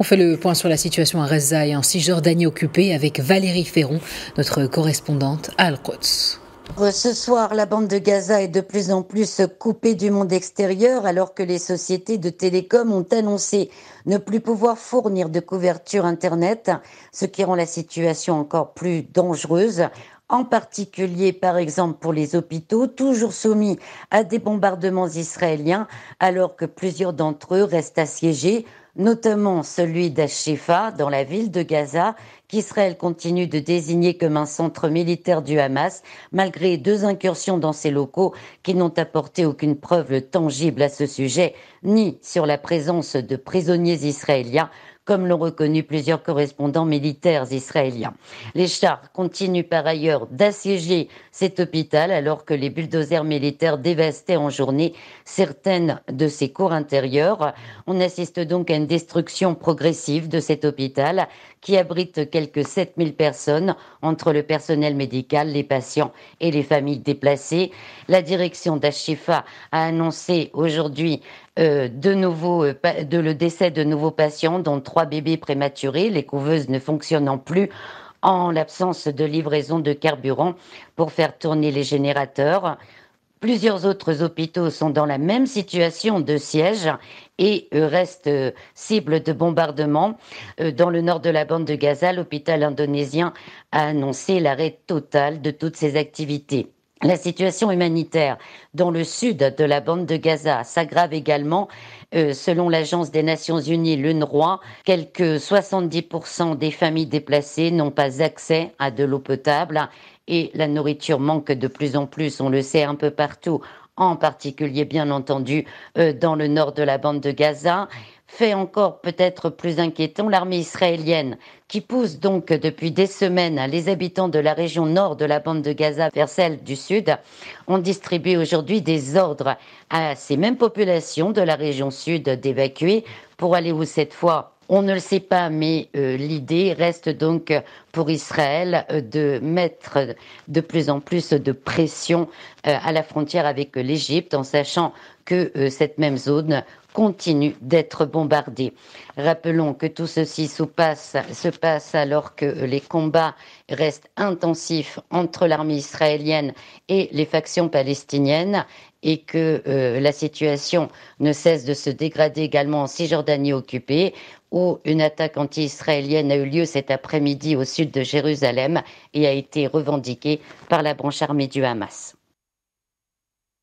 On fait le point sur la situation à Reza et en Cisjordanie occupée avec Valérie Ferron, notre correspondante à Al-Quds. Ce soir, la bande de Gaza est de plus en plus coupée du monde extérieur alors que les sociétés de télécom ont annoncé ne plus pouvoir fournir de couverture Internet, ce qui rend la situation encore plus dangereuse en particulier par exemple pour les hôpitaux, toujours soumis à des bombardements israéliens, alors que plusieurs d'entre eux restent assiégés, notamment celui d'Ashifa dans la ville de Gaza, qu'Israël continue de désigner comme un centre militaire du Hamas, malgré deux incursions dans ses locaux qui n'ont apporté aucune preuve tangible à ce sujet, ni sur la présence de prisonniers israéliens, comme l'ont reconnu plusieurs correspondants militaires israéliens. Les chars continuent par ailleurs d'assiéger cet hôpital alors que les bulldozers militaires dévastaient en journée certaines de ses cours intérieurs. On assiste donc à destruction progressive de cet hôpital qui abrite quelques 7000 personnes entre le personnel médical, les patients et les familles déplacées. La direction d'Achifa a annoncé aujourd'hui euh, de nouveau, euh, de le décès de nouveaux patients, dont trois bébés prématurés, les couveuses ne fonctionnant plus en l'absence de livraison de carburant pour faire tourner les générateurs. Plusieurs autres hôpitaux sont dans la même situation de siège et euh, restent euh, cibles de bombardement. Euh, dans le nord de la bande de Gaza, l'hôpital indonésien a annoncé l'arrêt total de toutes ses activités. La situation humanitaire dans le sud de la bande de Gaza s'aggrave également. selon l'Agence des Nations Unies, l'UNRWA, quelques 70% des familles déplacées n'ont pas accès à de l'eau potable et la nourriture manque de plus en plus, on le sait un peu partout, en particulier bien entendu euh, dans le nord de la bande de Gaza, fait encore peut-être plus inquiétant l'armée israélienne qui pousse donc depuis des semaines les habitants de la région nord de la bande de Gaza vers celle du sud. On distribue aujourd'hui des ordres à ces mêmes populations de la région sud d'évacuer pour aller où cette fois on ne le sait pas, mais euh, l'idée reste donc pour Israël euh, de mettre de plus en plus de pression euh, à la frontière avec l'Égypte, en sachant que euh, cette même zone continue d'être bombardée. Rappelons que tout ceci se passe, alors que euh, les combats restent intensifs entre l'armée israélienne et les factions palestiniennes et que euh, la situation ne cesse de se dégrader également en Cisjordanie occupée, où une attaque anti-israélienne a eu lieu cet après-midi au sud de Jérusalem et a été revendiquée par la branche armée du Hamas.